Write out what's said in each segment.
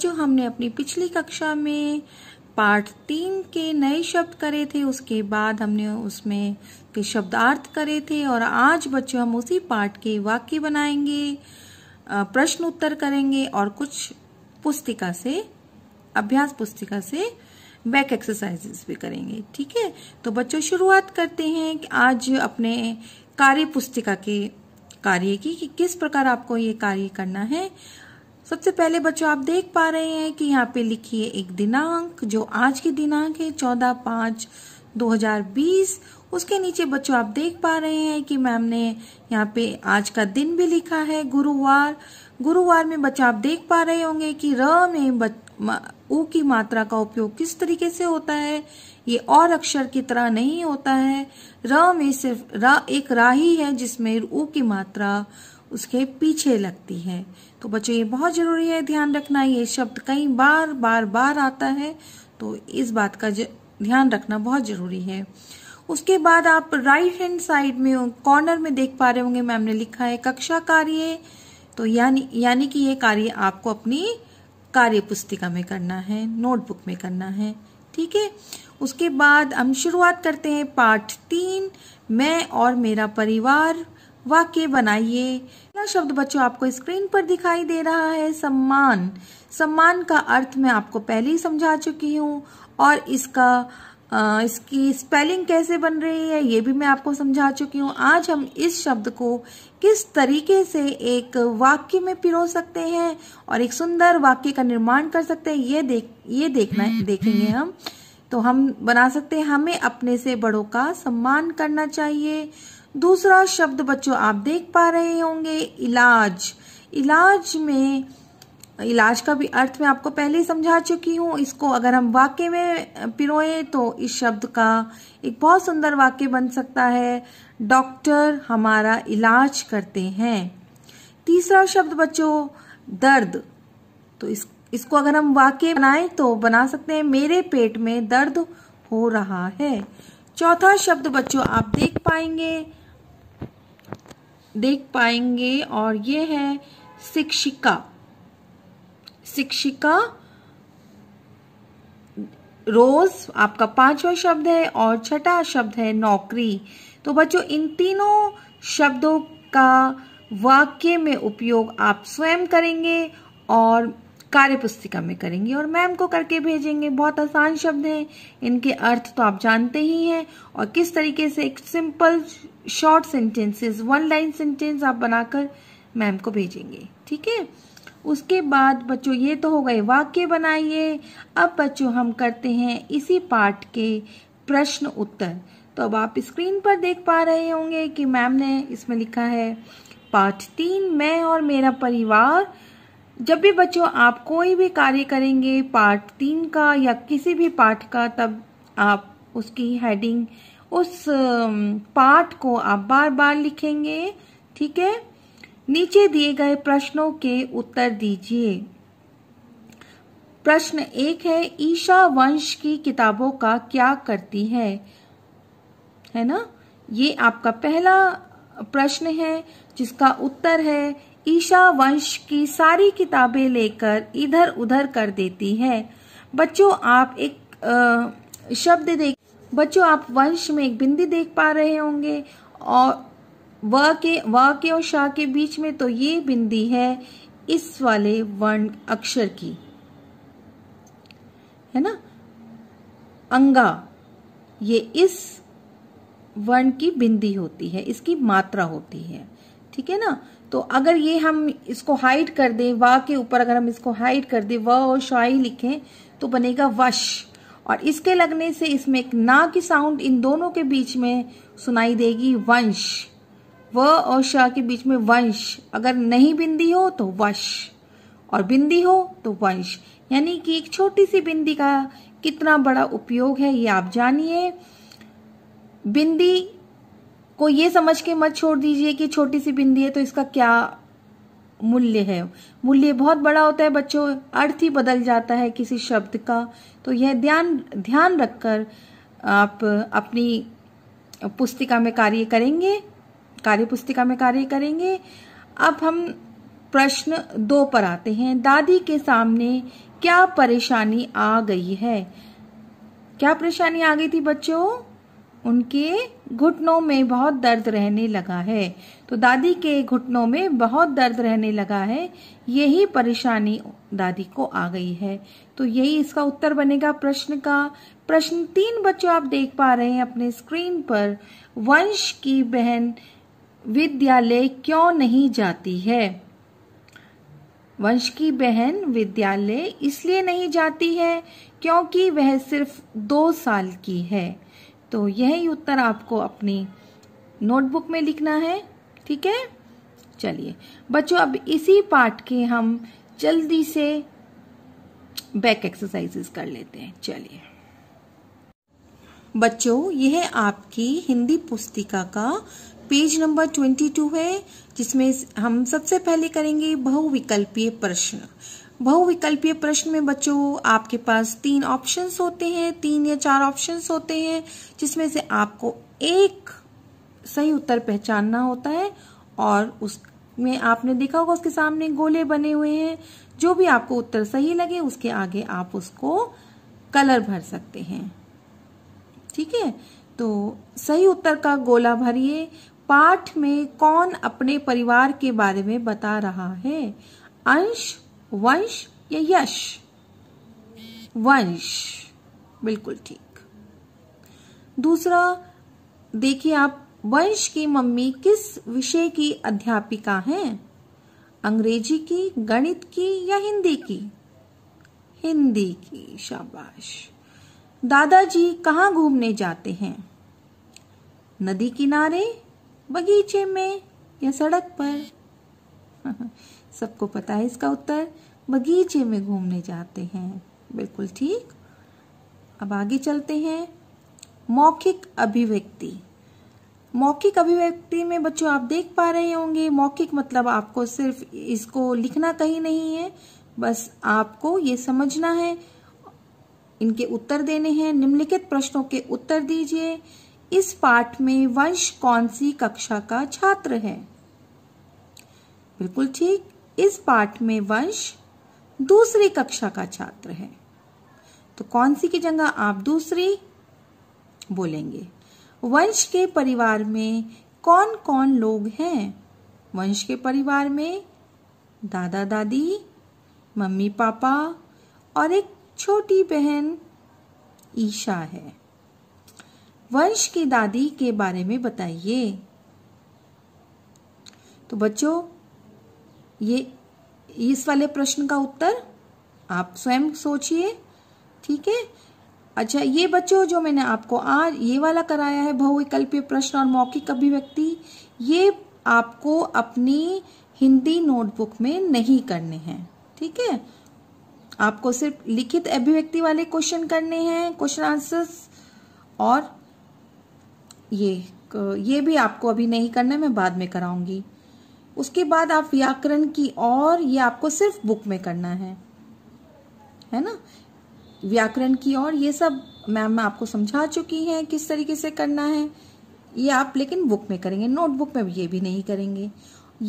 जो हमने अपनी पिछली कक्षा में पार्ट तीन के नए शब्द करे थे उसके बाद हमने उसमें के शब्दार्थ करे थे और आज बच्चों हम उसी पार्ट के वाक्य बनाएंगे प्रश्न उत्तर करेंगे और कुछ पुस्तिका से अभ्यास पुस्तिका से बैक एक्सरसाइजेस भी करेंगे ठीक है तो बच्चों शुरुआत करते हैं कि आज अपने कार्य पुस्तिका के कार्य की कि किस प्रकार आपको ये कार्य करना है सबसे पहले बच्चों आप देख पा रहे हैं कि यहाँ पे लिखी है एक दिनांक जो आज की दिनांक है चौदह पांच 2020 उसके नीचे बच्चों आप देख पा रहे हैं कि मैम ने यहाँ पे आज का दिन भी लिखा है गुरुवार गुरुवार में बच्चों आप देख पा रहे होंगे कि र में बच, म, उ की मात्रा का उपयोग किस तरीके से होता है ये और अक्षर की तरह नहीं होता है र में सिर्फ र एक राही है जिसमें ऊ की मात्रा उसके पीछे लगती है तो बच्चों ये बहुत ज़रूरी है ध्यान रखना ये शब्द कई बार बार बार आता है तो इस बात का ध्यान रखना बहुत ज़रूरी है उसके बाद आप राइट हैंड साइड में कॉर्नर में देख पा रहे होंगे मैम ने लिखा है कक्षा कार्य तो यानी यानी कि ये कार्य आपको अपनी कार्य पुस्तिका में करना है नोटबुक में करना है ठीक है उसके बाद हम शुरुआत करते हैं पार्ट तीन मैं और मेरा परिवार वाक्य बनाइए शब्द बच्चों आपको स्क्रीन पर दिखाई दे रहा है सम्मान सम्मान का अर्थ मैं आपको पहले ही समझा चुकी हूँ और इसका आ, इसकी स्पेलिंग कैसे बन रही है ये भी मैं आपको समझा चुकी हूँ आज हम इस शब्द को किस तरीके से एक वाक्य में पिरो सकते हैं और एक सुंदर वाक्य का निर्माण कर सकते हैं ये देख ये देखना हम्म, देखेंगे हम्म। हम तो हम बना सकते हैं हमें अपने से बड़ों का सम्मान करना चाहिए दूसरा शब्द बच्चों आप देख पा रहे होंगे इलाज इलाज में इलाज का भी अर्थ मैं आपको पहले ही समझा चुकी हूँ इसको अगर हम वाक्य में पिरोए तो इस शब्द का एक बहुत सुंदर वाक्य बन सकता है डॉक्टर हमारा इलाज करते हैं तीसरा शब्द बच्चों दर्द तो इस इसको अगर हम वाक्य बनाए तो बना सकते हैं मेरे पेट में दर्द हो रहा है चौथा शब्द बच्चों आप देख पाएंगे देख पाएंगे और ये है शिक्षिका शिक्षिका रोज आपका पांचवा शब्द है और छठा शब्द है नौकरी तो बच्चों इन तीनों शब्दों का वाक्य में उपयोग आप स्वयं करेंगे और कार्य पुस्तिका में करेंगे और मैम को करके भेजेंगे बहुत आसान शब्द हैं इनके अर्थ तो आप जानते ही हैं और किस तरीके से एक simple short sentences one line sentence आप बनाकर मैम को भेजेंगे ठीक है उसके बाद बच्चों ये तो हो गए वाक्य बनाइए अब बच्चों हम करते हैं इसी पार्ट के प्रश्न उत्तर तो अब आप स्क्रीन पर देख पा रहे होंगे कि मैम ने इसमें लिखा है पार्ट तीन मैं और मेरा परिवार जब भी बच्चों आप कोई भी कार्य करेंगे पार्ट तीन का या किसी भी पार्ट का तब आप उसकी हेडिंग उस पार्ट को आप बार बार लिखेंगे ठीक है नीचे दिए गए प्रश्नों के उत्तर दीजिए प्रश्न एक है ईशा वंश की किताबों का क्या करती है है ना ये आपका पहला प्रश्न है जिसका उत्तर है ईशा वंश की सारी किताबें लेकर इधर उधर कर देती है बच्चों आप एक आ, शब्द देख बच्चों आप वंश में एक बिंदी देख पा रहे होंगे और व के व के और शाह के बीच में तो ये बिंदी है इस वाले वर्ण अक्षर की है ना अंगा ये इस वर्ण की बिंदी होती है इसकी मात्रा होती है ठीक है ना तो अगर ये हम इसको हाइड कर दें वा के ऊपर अगर हम इसको हाइड कर दें व और शाही लिखें तो बनेगा वश और इसके लगने से इसमें एक ना की साउंड इन दोनों के बीच में सुनाई देगी वंश व और शाह के बीच में वंश अगर नहीं बिंदी हो तो वश और बिंदी हो तो वंश यानी कि एक छोटी सी बिंदी का कितना बड़ा उपयोग है ये आप जानिए बिंदी को ये समझ के मत छोड़ दीजिए कि छोटी सी बिंदी है तो इसका क्या मूल्य है मूल्य बहुत बड़ा होता है बच्चों अर्थ ही बदल जाता है किसी शब्द का तो यह ध्यान ध्यान रखकर आप अपनी पुस्तिका में कार्य करेंगे कार्य पुस्तिका में कार्य करेंगे अब हम प्रश्न दो पर आते हैं दादी के सामने क्या परेशानी आ गई है क्या परेशानी आ गई थी बच्चों उनके घुटनों में बहुत दर्द रहने लगा है तो दादी के घुटनों में बहुत दर्द रहने लगा है यही परेशानी दादी को आ गई है तो यही इसका उत्तर बनेगा प्रश्न का प्रश्न तीन बच्चों आप देख पा रहे हैं अपने स्क्रीन पर वंश की बहन विद्यालय क्यों नहीं जाती है वंश की बहन विद्यालय इसलिए नहीं जाती है क्योंकि वह सिर्फ दो साल की है तो यही उत्तर आपको अपनी नोटबुक में लिखना है ठीक है चलिए बच्चों अब इसी पार्ट के हम जल्दी से बैक एक्सरसाइजेस कर लेते हैं चलिए बच्चों यह आपकी हिंदी पुस्तिका का पेज नंबर ट्वेंटी टू है जिसमें हम सबसे पहले करेंगे बहुविकल्पीय प्रश्न बहुविकल्पीय प्रश्न में बच्चों आपके पास तीन ऑप्शंस होते हैं तीन या चार ऑप्शंस होते हैं जिसमें से आपको एक सही उत्तर पहचानना होता है और उसमें आपने देखा होगा उसके सामने गोले बने हुए हैं जो भी आपको उत्तर सही लगे उसके आगे आप उसको कलर भर सकते हैं ठीक है तो सही उत्तर का गोला भरिए पाठ में कौन अपने परिवार के बारे में बता रहा है अंश वंश या यश वंश बिल्कुल ठीक दूसरा देखिए आप वंश की मम्मी किस विषय की अध्यापिका हैं अंग्रेजी की गणित की या हिंदी की हिंदी की शाबाश दादाजी कहाँ घूमने जाते हैं नदी किनारे बगीचे में या सड़क पर सबको पता है इसका उत्तर बगीचे में घूमने जाते हैं बिल्कुल ठीक अब आगे चलते हैं मौखिक अभिव्यक्ति मौखिक अभिव्यक्ति में बच्चों आप देख पा रहे होंगे मौखिक मतलब आपको सिर्फ इसको लिखना कहीं नहीं है बस आपको ये समझना है इनके उत्तर देने हैं निम्नलिखित प्रश्नों के उत्तर दीजिए इस पाठ में वंश कौन सी कक्षा का छात्र है बिल्कुल ठीक इस पाठ में वंश दूसरी कक्षा का छात्र है तो कौन सी की जगह आप दूसरी बोलेंगे वंश के परिवार में कौन कौन लोग हैं वंश के परिवार में दादा दादी मम्मी पापा और एक छोटी बहन ईशा है वंश की दादी के बारे में बताइए तो बच्चों ये इस वाले प्रश्न का उत्तर आप स्वयं सोचिए ठीक है अच्छा ये बच्चों जो मैंने आपको आज ये वाला कराया है बहुविकल्पीय प्रश्न और मौखिक अभिव्यक्ति ये आपको अपनी हिंदी नोटबुक में नहीं करने हैं ठीक है आपको सिर्फ लिखित अभिव्यक्ति वाले क्वेश्चन करने हैं क्वेश्चन आंसर्स और ये ये भी आपको अभी नहीं करना मैं बाद में कराऊंगी उसके बाद आप व्याकरण की और ये आपको सिर्फ बुक में करना है है ना व्याकरण की और ये सब मैम आपको समझा चुकी हैं किस तरीके से करना है ये आप लेकिन बुक में करेंगे नोटबुक में ये भी नहीं करेंगे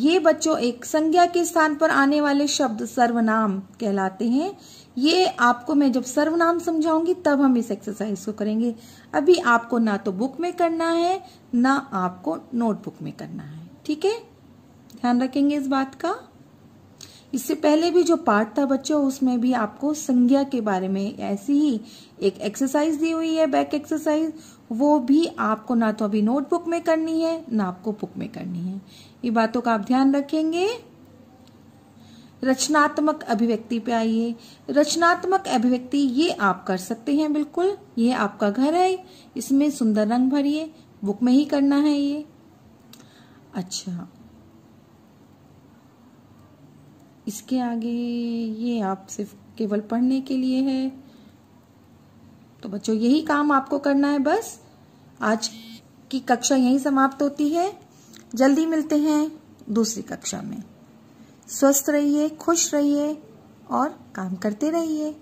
ये बच्चों एक संज्ञा के स्थान पर आने वाले शब्द सर्वनाम कहलाते हैं ये आपको मैं जब सर्वनाम समझाऊंगी तब हम इस एक्सरसाइज को करेंगे अभी आपको ना तो बुक में करना है ना आपको नोटबुक में करना है ठीक है ध्यान रखेंगे इस बात का इससे पहले भी जो पार्ट था बच्चों उसमें भी आपको संज्ञा के बारे में ऐसी ही एक एक्सरसाइज दी हुई है बैक एक्सरसाइज वो भी आपको ना तो अभी नोटबुक में करनी है ना आपको बुक में करनी है ये बातों का आप ध्यान रखेंगे रचनात्मक अभिव्यक्ति पे आइए रचनात्मक अभिव्यक्ति ये आप कर सकते हैं बिल्कुल ये आपका घर है इसमें सुंदर रंग भरिए बुक में ही करना है ये अच्छा इसके आगे ये आप सिर्फ केवल पढ़ने के लिए है तो बच्चों यही काम आपको करना है बस आज की कक्षा यहीं समाप्त होती है जल्दी मिलते हैं दूसरी कक्षा में स्वस्थ रहिए खुश रहिए और काम करते रहिए